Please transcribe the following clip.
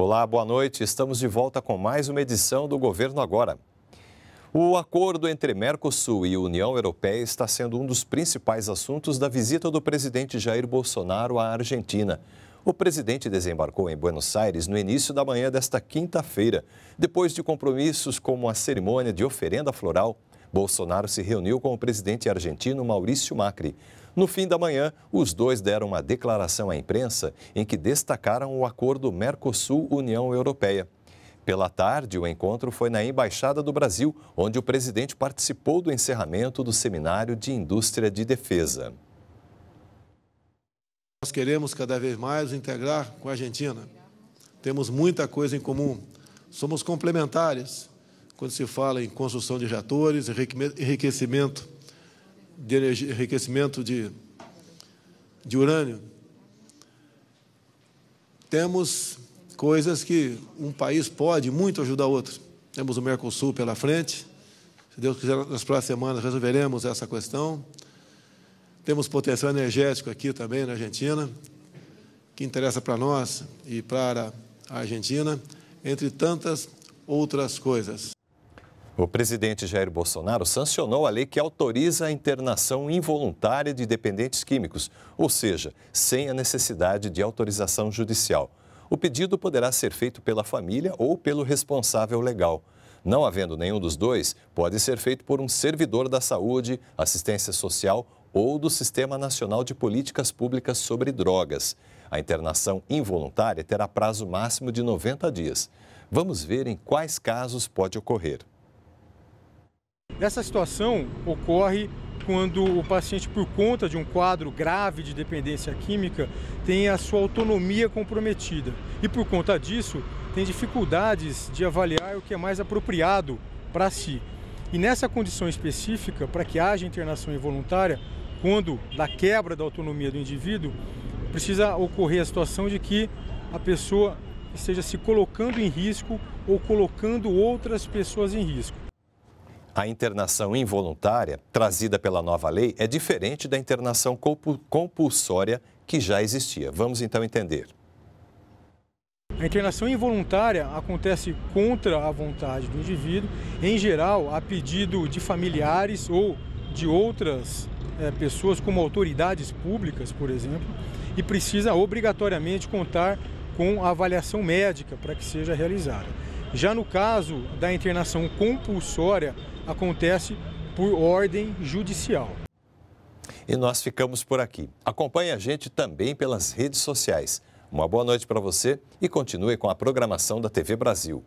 Olá, boa noite. Estamos de volta com mais uma edição do Governo Agora. O acordo entre Mercosul e União Europeia está sendo um dos principais assuntos da visita do presidente Jair Bolsonaro à Argentina. O presidente desembarcou em Buenos Aires no início da manhã desta quinta-feira. Depois de compromissos como a cerimônia de oferenda floral, Bolsonaro se reuniu com o presidente argentino Maurício Macri. No fim da manhã, os dois deram uma declaração à imprensa em que destacaram o acordo Mercosul-União Europeia. Pela tarde, o encontro foi na Embaixada do Brasil, onde o presidente participou do encerramento do Seminário de Indústria de Defesa. Nós queremos cada vez mais integrar com a Argentina. Temos muita coisa em comum. Somos complementares quando se fala em construção de reatores, enriquecimento de energia, enriquecimento de, de urânio. Temos coisas que um país pode muito ajudar outro. Temos o Mercosul pela frente. Se Deus quiser, nas próximas semanas resolveremos essa questão. Temos potencial energético aqui também na Argentina, que interessa para nós e para a Argentina, entre tantas outras coisas. O presidente Jair Bolsonaro sancionou a lei que autoriza a internação involuntária de dependentes químicos, ou seja, sem a necessidade de autorização judicial. O pedido poderá ser feito pela família ou pelo responsável legal. Não havendo nenhum dos dois, pode ser feito por um servidor da saúde, assistência social ou do Sistema Nacional de Políticas Públicas sobre Drogas. A internação involuntária terá prazo máximo de 90 dias. Vamos ver em quais casos pode ocorrer. Essa situação ocorre quando o paciente, por conta de um quadro grave de dependência química, tem a sua autonomia comprometida e, por conta disso, tem dificuldades de avaliar o que é mais apropriado para si. E nessa condição específica, para que haja internação involuntária, quando da quebra da autonomia do indivíduo, precisa ocorrer a situação de que a pessoa esteja se colocando em risco ou colocando outras pessoas em risco. A internação involuntária, trazida pela nova lei, é diferente da internação compulsória que já existia. Vamos então entender. A internação involuntária acontece contra a vontade do indivíduo, em geral a pedido de familiares ou de outras é, pessoas, como autoridades públicas, por exemplo, e precisa obrigatoriamente contar com a avaliação médica para que seja realizada. Já no caso da internação compulsória, acontece por ordem judicial. E nós ficamos por aqui. Acompanhe a gente também pelas redes sociais. Uma boa noite para você e continue com a programação da TV Brasil.